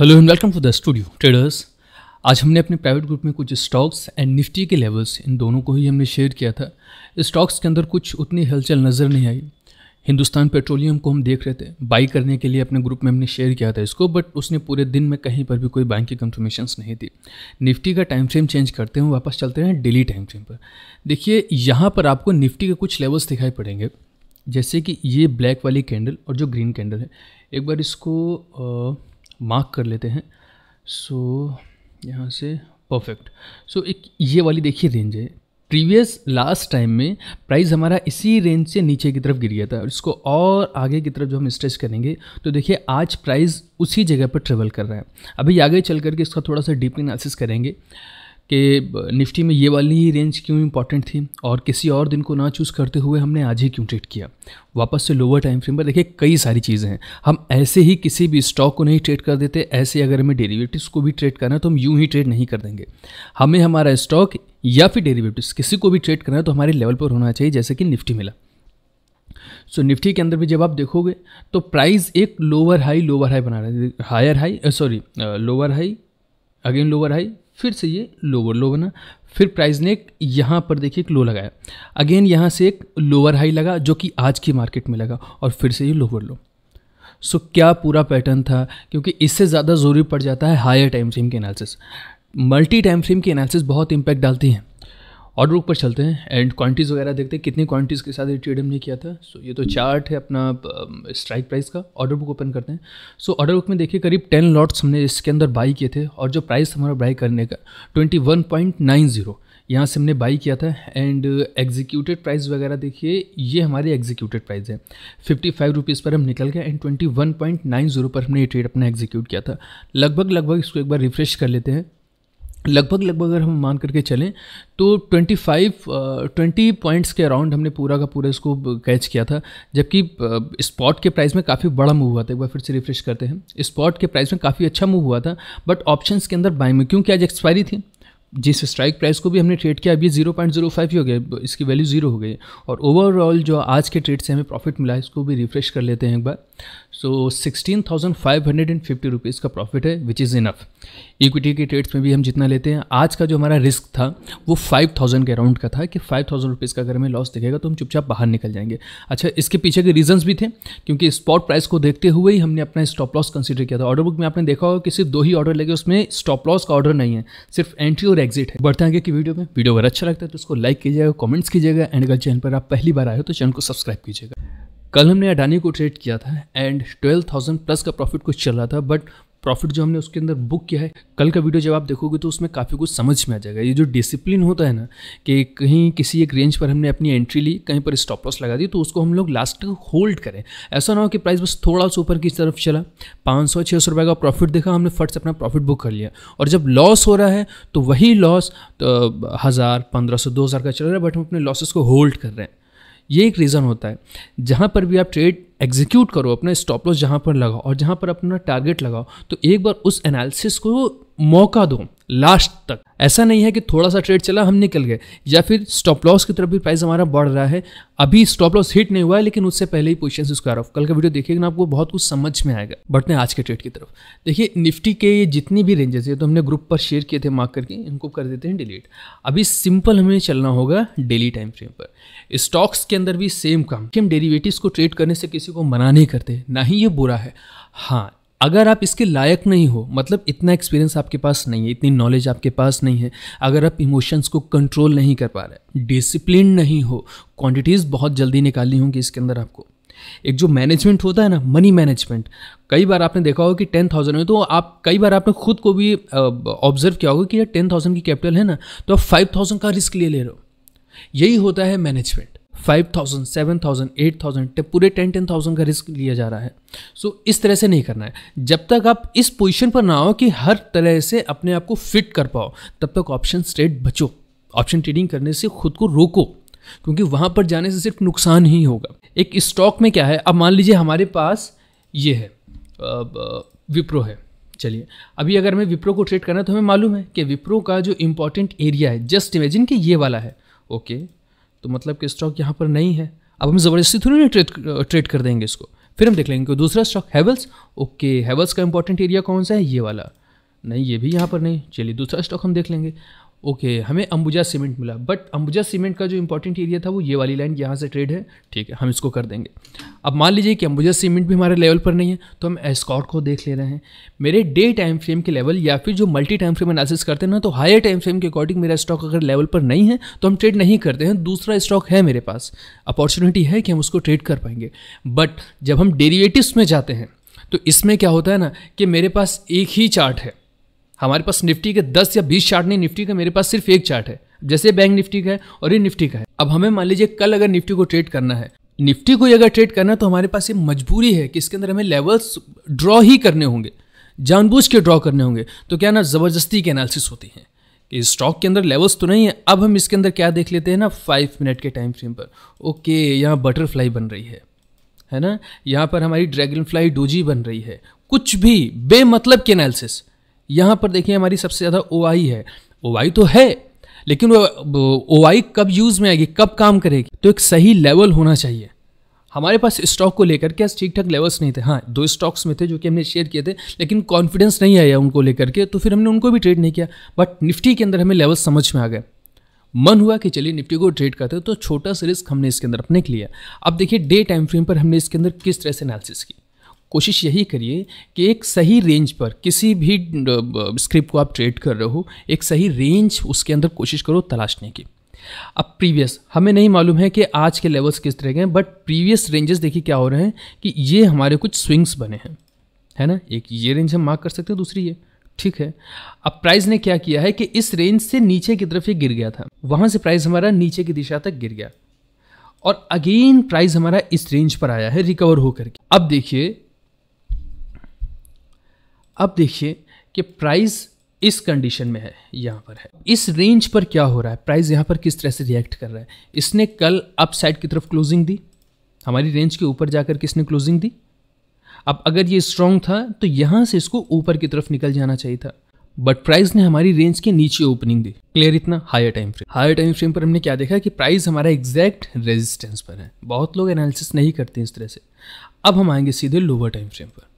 hello and welcome to the studio traders आज हमने अपने प्राइवेट ग्रुप में कुछ स्टॉक्स एंड निफ्टी के लेवल्स इन दोनों को ही हमने शेयर किया था स्टॉक्स के अंदर कुछ उतनी हलचल नज़र नहीं आई हिंदुस्तान पेट्रोलियम को हम देख रहे थे बाई करने के लिए अपने ग्रुप में हमने शेयर किया था इसको बट उसने पूरे दिन में कहीं पर भी कोई बाइंग की कंफर्मेशन नहीं दी निफ्टी का टाइम फ्रेम चेंज करते हुए वापस चलते हैं डेली टाइम फ्रेम पर देखिए यहाँ पर आपको निफ्टी के कुछ लेवल्स दिखाई पड़ेंगे जैसे कि ये ब्लैक वाली कैंडल और जो ग्रीन कैंडल है एक बार इसको मार्क कर लेते हैं सो so, यहाँ से परफेक्ट सो so, एक ये वाली देखिए रेंज है प्रीवियस लास्ट टाइम में प्राइस हमारा इसी रेंज से नीचे की तरफ गिर गया था इसको और आगे की तरफ जो हम स्ट्रेच करेंगे तो देखिए आज प्राइस उसी जगह पर ट्रेवल कर रहा है अभी आगे चल करके इसका थोड़ा सा डीप एनालिसिस करेंगे कि निफ्टी में ये वाली ही रेंज क्यों इंपॉर्टेंट थी और किसी और दिन को ना चूज़ करते हुए हमने आज ही क्यों ट्रेड किया वापस से लोअर टाइम फ्रेम पर देखिए कई सारी चीज़ें हैं हम ऐसे ही किसी भी स्टॉक को नहीं ट्रेड कर देते ऐसे अगर हमें डेरिवेटिव्स को भी ट्रेड करना है तो हम यूँ ही ट्रेड नहीं कर देंगे हमें हमारा स्टॉक या फिर डेरीवेटिव किसी को भी ट्रेड करना है तो हमारे लेवल पर होना चाहिए जैसे कि निफ्टी मिला सो so, निफ्टी के अंदर भी जब आप देखोगे तो प्राइस एक लोअर हाई लोअर हाई बना रहा है higher high sorry lower high again lower high फिर से ये लोअर लो बना फिर प्राइस ने एक यहाँ पर देखिए एक लो लगाया अगेन यहाँ से एक लोअर हाई लगा जो कि आज की मार्केट में लगा और फिर से ये लोअर लो सो so, क्या पूरा पैटर्न था क्योंकि इससे ज़्यादा ज़रूरी पड़ जाता है हायर टाइम फ्रेम के एनालिसिस मल्टी टाइम फ्रेम की एनालिसिस बहुत इम्पैक्ट डालती हैं ऑर्डर बुक पर चलते हैं एंड क्वांटिटीज़ वगैरह देखते हैं कितनी क्वांटिटीज़ के साथ ये ट्रेड हमने किया था सो so, ये तो चार्ट है अपना स्ट्राइक um, प्राइस का ऑर्डर बुक ओपन करते हैं सो ऑर्डर बुक में देखिए करीब टेन लॉट्स हमने इसके अंदर बाई किए थे और जो प्राइस हमारा बाई करने का twenty one point nine zero यहाँ से हमने बाई किया था एंड एग्जीक्यूटेड प्राइस वगैरह देखिए ये हमारी एग्जीक्यूटेड प्राइस है फिफ्टी फाइव रुपीज़ पर हम निकल गए and twenty one point nine zero पर हमने ये ट्रेड अपना एग्जीक्यूट किया था लगभग लगभग इसको एक बार रिफ्रेश कर लेते हैं लगभग लगभग अगर हम मान करके चलें तो 25 20 पॉइंट्स के अराउंड हमने पूरा का पूरा इसको कैच किया था जबकि स्पॉट के प्राइस में काफ़ी बड़ा मूव हुआ था एक बार फिर से रिफ्रेश करते हैं स्पॉट के प्राइस में काफ़ी अच्छा मूव हुआ था बट ऑप्शंस के अंदर बाय में क्योंकि आज एक्सपायरी थी जिस स्ट्राइक प्राइस को भी हमने ट्रेड किया अब ये जीरो पॉइंट जीरो फाइव ही हो गया इसकी वैल्यू जीरो हो गई और ओवरऑल जो आज के ट्रेड से हमें प्रॉफिट मिला है इसको भी रिफ्रेश कर लेते हैं एक बार so sixteen thousand five hundred and fifty rupees का प्रॉफिट है विच इज़ इनफ़ इक्विटी के ट्रेड्स में भी हम जितना लेते हैं आज का जो हमारा रिस्क था वो फाइव थाउजेंड के अराउंड का था कि फाइव थाउजेंड रुपीज़ का अगर हमें लॉस दिखेगा तो हम चुपचाप बाहर निकल जाएंगे अच्छा इसके पीछे के रीजंस भी थे क्योंकि स्पॉट प्राइस को देखते हुए ही हमने अपना स्टॉप लॉस कंसिडर किया था ऑर्डर बुक में आपने देखा होगा कि सिर्फ दो ही ऑर्डर लगे उसमें स्टॉप लॉस का ऑर्डर नहीं है सिर्फ एंट्री और एग्जिट है बढ़ते आगे की वीडियो में वीडियो अगर अच्छा लगता है तो उसको लाइक कीजिएगा कॉमेंट्स कीजिएगा एंड अगर चैनल पर आप पहली बार आए हो तो चैनल को सब्सक्राइब कीजिएगा कल हमने अडानी को ट्रेड किया था एंड 12,000 प्लस का प्रॉफिट कुछ चल रहा था बट प्रॉफिट जो हमने उसके अंदर बुक किया है कल का वीडियो जब आप देखोगे तो उसमें काफ़ी कुछ समझ में आ जाएगा ये जो डिसिप्लिन होता है ना कि कहीं किसी एक रेंज पर हमने अपनी एंट्री ली कहीं पर स्टॉप लॉस लगा दी तो उसको हम लोग लास्ट तक होल्ड करें ऐसा ना हो कि प्राइस बस थोड़ा सा ऊपर की तरफ चला पाँच सौ छः सौ रुपये का प्रॉफिट देखा हमने फट से अपना प्रॉफिट बुक कर लिया और जब लॉस हो रहा है तो वही लॉस तो हज़ार पंद्रह सौ दो हज़ार का चल रहा है बट हम अपने लॉसेस को होल्ड कर रहे हैं ये एक रीज़न होता है जहाँ पर भी आप ट्रेड एग्जीक्यूट करो अपना स्टॉप लॉस जहाँ पर लगाओ और जहाँ पर अपना टारगेट लगाओ तो एक बार उस एनालिसिस को मौका दो लास्ट तक ऐसा नहीं है कि थोड़ा सा ट्रेड चला हम निकल गए या फिर स्टॉप लॉस की तरफ भी प्राइस हमारा बढ़ रहा है अभी स्टॉप लॉस हिट नहीं हुआ है लेकिन उससे पहले ही पोजिशन स्क्वायर ऑफ कल का वीडियो देखिएगा ना आपको बहुत कुछ समझ में आएगा बढ़ते हैं आज के ट्रेड की तरफ देखिए निफ्टी के ये जितनी भी रेंजेस है तो हमने ग्रुप पर शेयर किए थे मार्क करके इनको कर देते हैं डिलीट अभी सिंपल हमें चलना होगा डेली टाइम फ्रेम पर स्टॉक्स के अंदर भी सेम काम कि हम डेरिवेटिव्स को ट्रेड करने से किसी को मना नहीं करते ना ही ये बुरा है हाँ अगर आप इसके लायक नहीं हो मतलब इतना एक्सपीरियंस आपके पास नहीं है इतनी नॉलेज आपके पास नहीं है अगर आप इमोशंस को कंट्रोल नहीं कर पा रहे डिसिप्लिन नहीं हो क्वांटिटीज़ बहुत जल्दी निकालनी होंगी इसके अंदर आपको एक जो मैनेजमेंट होता है ना मनी मैनेजमेंट कई बार आपने देखा होगा कि टेन थाउजेंड में तो आप कई बार आपने खुद को भी ऑब्जर्व किया होगा कि यार टेन थाउजेंड की कैपिटल है ना तो आप फाइव थाउजेंड का रिस्क ले ले रहे हो यही होता है management five thousand seven thousand eight thousand पूरे टेन टेन थाउजेंड का रिस्क लिया जा रहा है सो so, इस तरह से नहीं करना है जब तक आप इस पोजीशन पर ना हो कि हर तरह से अपने आप को फिट कर पाओ तब तक ऑप्शन स्टेट बचो ऑप्शन ट्रेडिंग करने से खुद को रोको क्योंकि वहां पर जाने से सिर्फ नुकसान ही होगा एक स्टॉक में क्या है अब मान लीजिए हमारे पास ये है विप्रो है चलिए अभी अगर मैं विप्रो को ट्रेड करना तो हमें मालूम है कि विप्रो का जो इंपॉर्टेंट एरिया है जस्ट इमेजिन कि ये वाला है ओके तो मतलब कि स्टॉक यहाँ पर नहीं है अब हम ज़बरदस्ती थोड़ी ना ट्रेड ट्रेड कर देंगे इसको फिर हम देख लेंगे कि दूसरा स्टॉक हैवल्स ओके हैवल्स का इंपॉर्टेंट एरिया कौन सा है ये वाला नहीं ये भी यहाँ पर नहीं चलिए दूसरा स्टॉक हम देख लेंगे ओके okay, हमें अंबुजा सीमेंट मिला बट अंबुजा सीमेंट का जो इंपॉर्टेंट एरिया था वो ये वाली लाइन यहाँ से ट्रेड है ठीक है हम इसको कर देंगे अब मान लीजिए कि अंबुजा सीमेंट भी हमारे लेवल पर नहीं है तो हम एस्कॉट को देख ले रहे हैं मेरे डे टाइम फ्रेम के लेवल या फिर जो मल्टी टाइम फ्रेम एनालिसिस करते हैं ना तो हायर टाइम फ्रेम के अकॉर्डिंग मेरा स्टॉक अगर लेवल पर नहीं है तो हम ट्रेड नहीं करते हैं दूसरा स्टॉक है मेरे पास अपॉर्चुनिटी है कि हम उसको ट्रेड कर पाएंगे बट जब हम डेरिवेटिव्स में जाते हैं तो इसमें क्या होता है ना कि मेरे पास एक ही चार्ट है हमारे पास निफ्टी के दस या बीस चार्ट नहीं निफ्टी का मेरे पास सिर्फ एक चार्ट है जैसे बैंक निफ्टी का है और ये निफ्टी का है अब हमें मान लीजिए कल अगर निफ्टी को ट्रेड करना है निफ्टी को अगर ट्रेड करना है तो हमारे पास ये मजबूरी है कि इसके अंदर हमें लेवल्स ड्रॉ ही करने होंगे जानबूझ के ड्रॉ करने होंगे तो क्या ना ज़बरदस्ती की एनालिसिस होती है कि स्टॉक के अंदर लेवल्स तो नहीं है अब हम इसके अंदर क्या देख लेते हैं ना फाइव मिनट के टाइम फ्रेम पर ओके यहाँ बटरफ्लाई बन रही है है ना यहाँ पर हमारी ड्रैगन फ्लाई डोजी बन रही है कुछ भी बेमतलब की एनालिसिस यहाँ पर देखिए हमारी सबसे ज़्यादा ओ है ओ तो है लेकिन वो ओ कब यूज़ में आएगी कब काम करेगी तो एक सही लेवल होना चाहिए हमारे पास स्टॉक को लेकर के ठीक ठाक लेवल्स नहीं थे हाँ दो स्टॉक्स में थे जो कि हमने शेयर किए थे लेकिन कॉन्फिडेंस नहीं आया उनको लेकर के तो फिर हमने उनको भी ट्रेड नहीं किया बट निफ्टी के अंदर हमें लेवल्स समझ में आ गए मन हुआ कि चलिए निफ्टी को ट्रेड करते हैं तो छोटा सा रिस्क हमने इसके अंदर अपने लिया अब देखिए डे टाइम फ्रेम पर हमने इसके अंदर किस तरह से एनालिसिस की कोशिश यही करिए कि एक सही रेंज पर किसी भी स्क्रिप्ट को आप ट्रेड कर रहे हो एक सही रेंज उसके अंदर कोशिश करो तलाशने की अब प्रीवियस हमें नहीं मालूम है कि आज के लेवल्स किस तरह के हैं बट प्रीवियस रेंजेस देखिए क्या हो रहे हैं कि ये हमारे कुछ स्विंग्स बने हैं है ना एक ये रेंज हम मार्क कर सकते हैं दूसरी ये ठीक है अब प्राइस ने क्या किया है कि इस रेंज से नीचे की तरफ ये गिर गया था वहाँ से प्राइस हमारा नीचे की दिशा तक गिर गया और अगेन प्राइस हमारा इस रेंज पर आया है रिकवर होकर के अब देखिए अब देखिए कि प्राइस इस कंडीशन में है यहाँ पर है इस रेंज पर क्या हो रहा है प्राइस यहाँ पर किस तरह से रिएक्ट कर रहा है इसने कल अप साइड की तरफ क्लोजिंग दी हमारी रेंज के ऊपर जाकर किसने क्लोजिंग दी अब अगर ये स्ट्रॉन्ग था तो यहाँ से इसको ऊपर की तरफ निकल जाना चाहिए था बट प्राइस ने हमारी रेंज के नीचे ओपनिंग दी क्लियर इतना higher time frame higher time frame पर हमने क्या देखा कि प्राइस हमारा एग्जैक्ट रेजिस्टेंस पर है बहुत लोग एनालिसिस नहीं करते इस तरह से अब हम आएंगे सीधे लोअर टाइम फ्रेम पर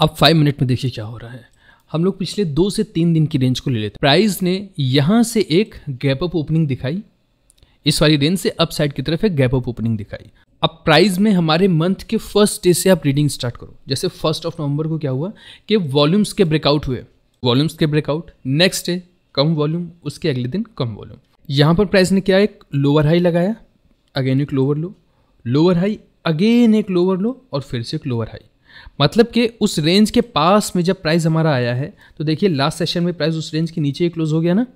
अब फाइव मिनट में देखिए क्या हो रहा है हम लोग पिछले दो से तीन दिन की रेंज को ले लेते हैं प्राइस ने यहाँ से एक गैप अप ओपनिंग दिखाई इस वाली रेंज से अप साइड की तरफ एक गैप अप ओपनिंग दिखाई अब प्राइस में हमारे मंथ के फर्स्ट डे से आप रीडिंग स्टार्ट करो जैसे फर्स्ट ऑफ नवंबर को क्या हुआ कि वॉल्यूम्स के ब्रेकआउट हुए वॉल्यूम्स के ब्रेकआउट नेक्स्ट डे कम वॉल्यूम उसके अगले दिन कम वॉल्यूम यहाँ पर प्राइस ने क्या एक लोअर हाई लगाया अगेन एक lower low lower high again एक लोअर लो और फिर से एक लोअर हाई मतलब कि उस रेंज के पास में जब प्राइस हमारा आया है तो देखिए लास्ट सेशन में प्राइस उस रेंज के नीचे ही क्लोज हो गया ना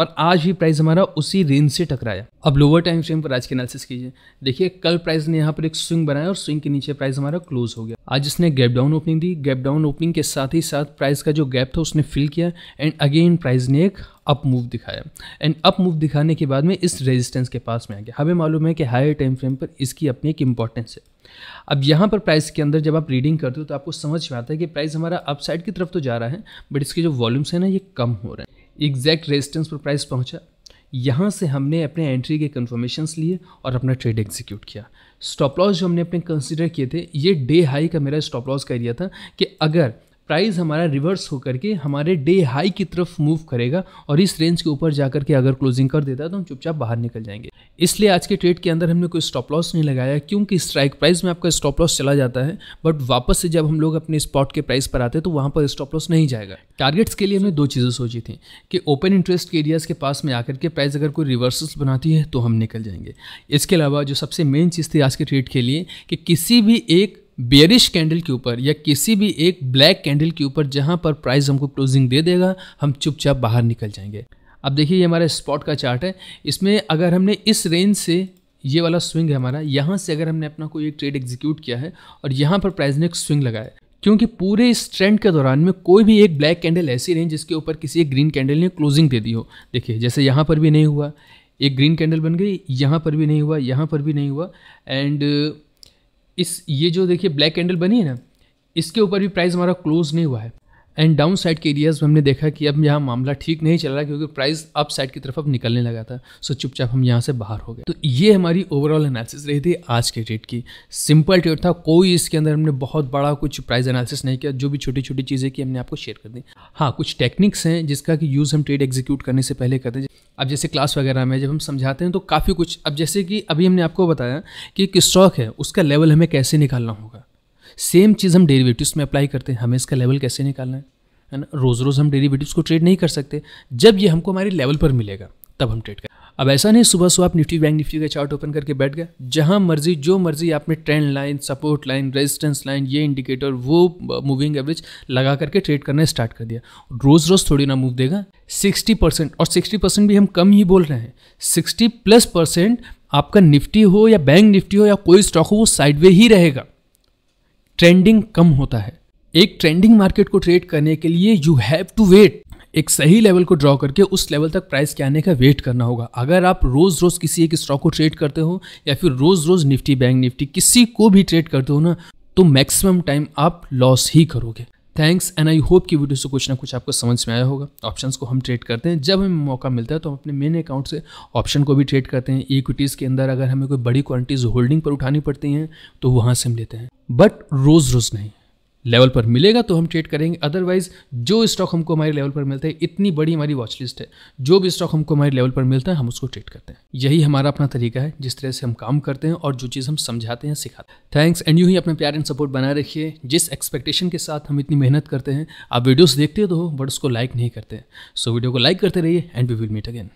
और आज भी प्राइस हमारा उसी रेंज से टकराया अब लोअर टाइम फ्रेम पर आज के एनालिसिस कीजिए देखिए कल प्राइस ने यहाँ पर एक स्विंग बनाया और स्विंग के नीचे प्राइस हमारा क्लोज हो गया आज इसने गैप डाउन ओपनिंग दी गैप डाउन ओपनिंग के साथ ही साथ प्राइस का जो गैप था उसने फिल किया एंड अगेन प्राइस ने एक अप मूव दिखाया एंड अप मूव दिखाने के बाद में इस रेजिस्टेंस के पास में आ गया हमें मालूम है कि हायर टाइम फ्रेम पर इसकी अपनी एक इंपॉर्टेंस है अब यहाँ पर प्राइस के अंदर जब आप रीडिंग करते हो तो आपको समझ में आता है कि प्राइस हमारा अपसाइड की तरफ तो जा रहा है बट इसके जो वॉल्यूम्स हैं ना ये कम हो रहे हैं एग्जैक्ट रेजिस्टेंस पर प्राइस पहुंचा यहाँ से हमने अपने एंट्री के कन्फर्मेशंस लिए और अपना ट्रेड एग्जीक्यूट किया स्टॉप लॉस जो हमने अपने कंसिडर किए थे ये डे हाई का मेरा स्टॉप लॉस का एरिया था कि अगर प्राइस हमारा रिवर्स होकर के हमारे डे हाई की तरफ मूव करेगा और इस रेंज के ऊपर जा कर के अगर क्लोजिंग कर देता है तो हम चुपचाप बाहर निकल जाएंगे इसलिए आज के ट्रेड के अंदर हमने कोई स्टॉप लॉस नहीं लगाया क्योंकि स्ट्राइक प्राइस में आपका स्टॉप लॉस चला जाता है बट वापस से जब हम लोग अपने स्पॉट के प्राइस पर आते हैं तो वहाँ पर स्टॉप लॉस नहीं जाएगा टारगेट्स के लिए हमने दो चीज़ें सोची थी कि ओपन इंटरेस्ट के एरियाज़ के पास में आकर के प्राइस अगर कोई रिवर्सल्स बनाती है तो हम निकल जाएंगे इसके अलावा जो सबसे मेन चीज़ थी आज के ट्रेड के लिए कि किसी भी एक बेरिश कैंडल के ऊपर या किसी भी एक ब्लैक कैंडल के ऊपर जहाँ पर प्राइस हमको क्लोजिंग दे देगा हम चुपचाप बाहर निकल जाएंगे अब देखिए ये हमारा स्पॉट का चार्ट है इसमें अगर हमने इस रेंज से ये वाला स्विंग है हमारा यहाँ से अगर हमने अपना कोई एक ट्रेड एग्जीक्यूट किया है और यहाँ पर प्राइस ने एक स्विंग लगाया क्योंकि पूरे इस ट्रेंड के दौरान में कोई भी एक ब्लैक कैंडल ऐसी रेंज जिसके ऊपर किसी एक ग्रीन कैंडल ने क्लोजिंग दे दी हो देखिए जैसे यहाँ पर भी नहीं हुआ एक ग्रीन कैंडल बन गई यहाँ पर भी नहीं हुआ यहाँ पर भी नहीं हुआ एंड इस ये जो देखिए ब्लैक कैंडल बनी है ना इसके ऊपर भी प्राइस हमारा क्लोज नहीं हुआ है एंड डाउन साइड के एरियाज़ में हमने देखा कि अब यहाँ मामला ठीक नहीं चल रहा क्योंकि प्राइस अप साइड की तरफ अब निकलने लगा था सो चुपचाप हम यहाँ से बाहर हो गए तो ये हमारी ओवरऑल एनालिसिस रही थी आज के डेट की सिंपल ट्रेड था कोई इसके अंदर हमने बहुत बड़ा कुछ प्राइस एनालिसिस नहीं किया जो भी छोटी छोटी चीज़ें की हमने आपको शेयर कर दी हाँ कुछ टेक्निक्स हैं जिसका कि यूज़ हम ट्रेड एग्जीक्यूट करने से पहले करते हैं अब जैसे क्लास वगैरह में जब हम समझाते हैं तो काफ़ी कुछ अब जैसे कि अभी हमने आपको बताया कि एक स्टॉक है उसका लेवल हमें कैसे निकालना होगा सेम चीज़ हम डेरिवेटिव्स में अप्लाई करते हैं हमें इसका लेवल कैसे निकालना है है ना रोज़ रोज़ हम डेरिवेटिव्स को ट्रेड नहीं कर सकते जब ये हमको हमारे लेवल पर मिलेगा तब हम ट्रेड करें अब ऐसा नहीं सुबह सुबह आप निफ्टी बैंक निफ्टी का चार्ट ओपन करके बैठ गए जहाँ मर्जी जो मर्जी आपने trend line support line resistance line ये इंडिकेटर वो मूविंग एवरेज लगा करके ट्रेड करना स्टार्ट कर दिया रोज़ रोज़ थोड़ी ना मूव देगा सिक्सटी परसेंट और सिक्सटी परसेंट भी हम कम ही बोल रहे हैं सिक्सटी प्लस परसेंट आपका निफ्टी हो या बैंक निफ्टी हो या कोई स्टॉक हो वो साइडवे ही रहेगा ट्रेंडिंग कम होता है एक ट्रेंडिंग मार्केट को ट्रेड करने के लिए यू हैव टू वेट एक सही लेवल को ड्रॉ करके उस लेवल तक प्राइस के आने का वेट करना होगा अगर आप रोज़ रोज़ किसी एक स्टॉक को ट्रेड करते हो या फिर रोज़ रोज़ निफ्टी बैंक निफ्टी किसी को भी ट्रेड करते हो ना तो मैक्सिमम टाइम आप लॉस ही करोगे थैंक्स एंड आई होप कि वीडियो से कुछ ना कुछ आपको समझ में आया होगा ऑप्शंस को हम ट्रेड करते हैं जब हमें मौका मिलता है तो हम अपने मेन अकाउंट से ऑप्शन को भी ट्रेड करते हैं इक्विटीज़ के अंदर अगर हमें कोई बड़ी क्वांटिटीज़ होल्डिंग पर उठानी पड़ती हैं तो वहाँ से हम लेते हैं बट रोज़ रोज़ नहीं लेवल पर मिलेगा तो हम ट्रेड करेंगे अदरवाइज जो स्टॉक हमको हमारे लेवल पर मिलता है इतनी बड़ी हमारी वॉच लिस्ट है जो भी स्टॉक हमको हमारे लेवल पर मिलता है हम उसको ट्रेड करते हैं यही हमारा अपना तरीका है जिस तरह से हम काम करते हैं और जो चीज़ हम समझाते हैं सिखाते हैं थैंक्स एंड यू ही अपने प्यार एंड सपोर्ट बनाए रखिए जिस एक्सपेक्टेशन के साथ हम इतनी मेहनत करते हैं आप वीडियोज़ देखते तो हो बट उसको लाइक नहीं करते सो so, वीडियो को लाइक करते रहिए and we will meet again